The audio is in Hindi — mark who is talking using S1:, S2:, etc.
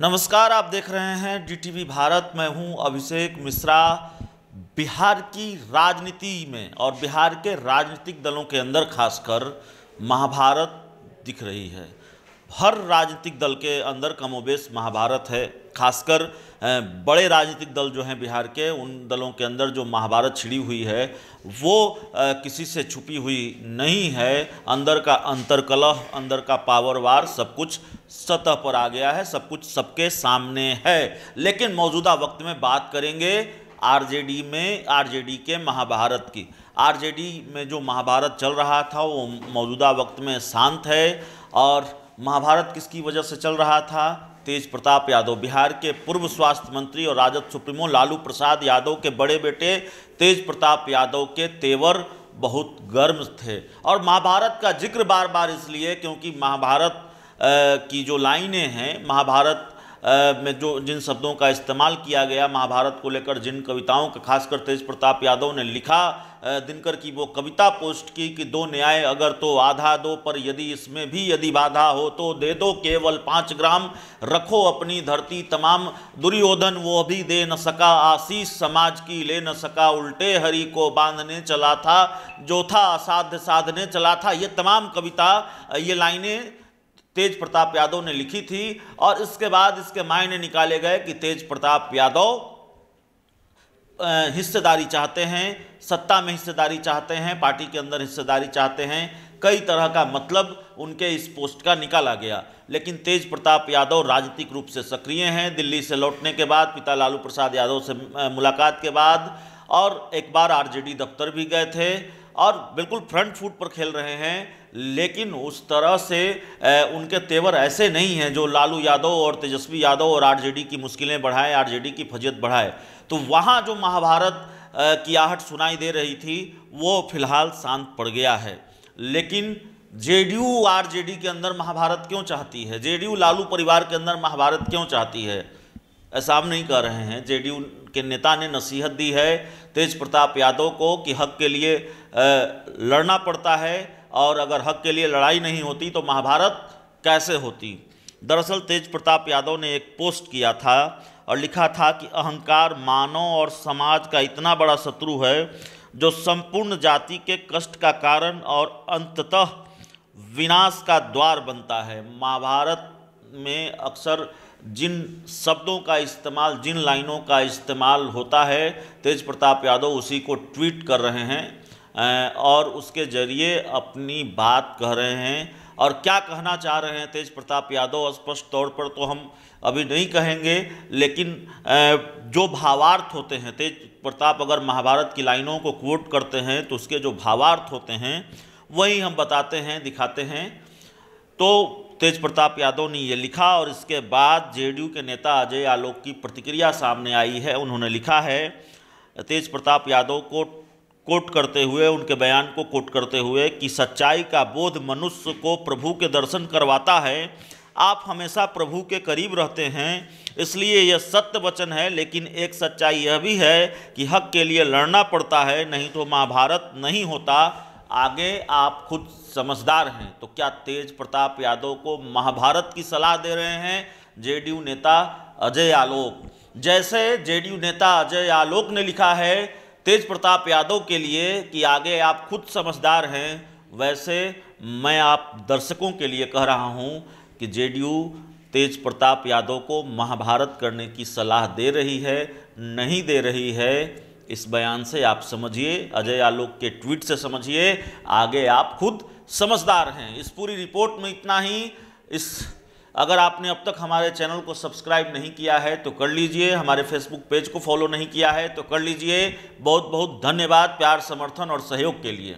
S1: नमस्कार आप देख रहे हैं डीटीवी भारत मैं हूं अभिषेक मिश्रा बिहार की राजनीति में और बिहार के राजनीतिक दलों के अंदर खासकर महाभारत दिख रही है हर राजनीतिक दल के अंदर कमोबेश महाभारत है खासकर बड़े राजनीतिक दल जो हैं बिहार के उन दलों के अंदर जो महाभारत छिड़ी हुई है वो किसी से छुपी हुई नहीं है अंदर का अंतरकलह अंदर का पावर वार सब कुछ सतह पर आ गया है सब कुछ सबके सामने है लेकिन मौजूदा वक्त में बात करेंगे आरजेडी में आरजेडी के महाभारत की आरजेडी में जो महाभारत चल रहा था वो मौजूदा वक्त में शांत है और महाभारत किसकी वजह से चल रहा था तेज प्रताप यादव बिहार के पूर्व स्वास्थ्य मंत्री और राजद सुप्रीमो लालू प्रसाद यादव के बड़े बेटे तेज प्रताप यादव के तेवर बहुत गर्म थे और महाभारत का जिक्र बार बार इसलिए क्योंकि महाभारत की जो लाइनें हैं महाभारत में जो जिन शब्दों का इस्तेमाल किया गया महाभारत को लेकर जिन कविताओं का खासकर तेज प्रताप यादव ने लिखा दिनकर की वो कविता पोस्ट की कि दो न्याय अगर तो आधा दो पर यदि इसमें भी यदि बाधा हो तो दे दो केवल पाँच ग्राम रखो अपनी धरती तमाम दुर्योधन वो भी दे न सका आशीष समाज की ले न सका उल्टे हरि को बांधने चला था जो था असाध्य साधने चला था ये तमाम कविता ये लाइनें तेज प्रताप यादव ने लिखी थी और इसके बाद इसके मायने निकाले गए कि तेज प्रताप यादव हिस्सेदारी चाहते हैं सत्ता में हिस्सेदारी चाहते हैं पार्टी के अंदर हिस्सेदारी चाहते हैं कई तरह का मतलब उनके इस पोस्ट का निकाला गया लेकिन तेज प्रताप यादव राजनीतिक रूप से सक्रिय हैं दिल्ली से लौटने के बाद पिता लालू प्रसाद यादव से मुलाकात के बाद और एक बार आरजेडी दफ्तर भी गए थे और बिल्कुल फ्रंट फूट पर खेल रहे हैं लेकिन उस तरह से उनके तेवर ऐसे नहीं हैं जो लालू यादव और तेजस्वी यादव और आरजेडी की मुश्किलें बढ़ाएं आरजेडी की फजियत बढ़ाए तो वहाँ जो महाभारत की आहट सुनाई दे रही थी वो फिलहाल शांत पड़ गया है लेकिन जेडीयू आरजेडी के अंदर महाभारत क्यों चाहती है जेडीयू लालू परिवार के अंदर महाभारत क्यों चाहती है ऐसा हम नहीं कह रहे हैं जेडीयू के नेता ने नसीहत दी है तेज प्रताप यादव को कि हक के लिए लड़ना पड़ता है और अगर हक के लिए लड़ाई नहीं होती तो महाभारत कैसे होती दरअसल तेज प्रताप यादव ने एक पोस्ट किया था और लिखा था कि अहंकार मानव और समाज का इतना बड़ा शत्रु है जो संपूर्ण जाति के कष्ट का कारण और अंततः विनाश का द्वार बनता है महाभारत में अक्सर जिन शब्दों का इस्तेमाल जिन लाइनों का इस्तेमाल होता है तेज प्रताप यादव उसी को ट्वीट कर रहे हैं और उसके जरिए अपनी बात कह रहे हैं और क्या कहना चाह रहे हैं तेज प्रताप यादव स्पष्ट तौर पर तो हम अभी नहीं कहेंगे लेकिन जो भावार्थ होते हैं तेज प्रताप अगर महाभारत की लाइनों को कोट करते हैं तो उसके जो भावार्थ होते हैं वही हम बताते हैं दिखाते हैं तो तेज प्रताप यादव ने ये लिखा और इसके बाद जेडीयू के नेता अजय आलोक की प्रतिक्रिया सामने आई है उन्होंने लिखा है तेज प्रताप यादव को कोट करते हुए उनके बयान को कोट करते हुए कि सच्चाई का बोध मनुष्य को प्रभु के दर्शन करवाता है आप हमेशा प्रभु के करीब रहते हैं इसलिए यह सत्य वचन है लेकिन एक सच्चाई यह भी है कि हक के लिए लड़ना पड़ता है नहीं तो महाभारत नहीं होता आगे आप खुद समझदार हैं तो क्या तेज प्रताप यादव को महाभारत की सलाह दे रहे हैं जेडीयू नेता अजय आलोक जैसे जेडीयू नेता अजय आलोक ने लिखा है तेज प्रताप यादव के लिए कि आगे आप खुद समझदार हैं वैसे मैं आप दर्शकों के लिए कह रहा हूं कि जेडीयू तेज प्रताप यादव को महाभारत करने की सलाह दे रही है नहीं दे रही है इस बयान से आप समझिए अजय आलोक के ट्वीट से समझिए आगे आप खुद समझदार हैं इस पूरी रिपोर्ट में इतना ही इस अगर आपने अब तक हमारे चैनल को सब्सक्राइब नहीं किया है तो कर लीजिए हमारे फेसबुक पेज को फॉलो नहीं किया है तो कर लीजिए बहुत बहुत धन्यवाद प्यार समर्थन और सहयोग के लिए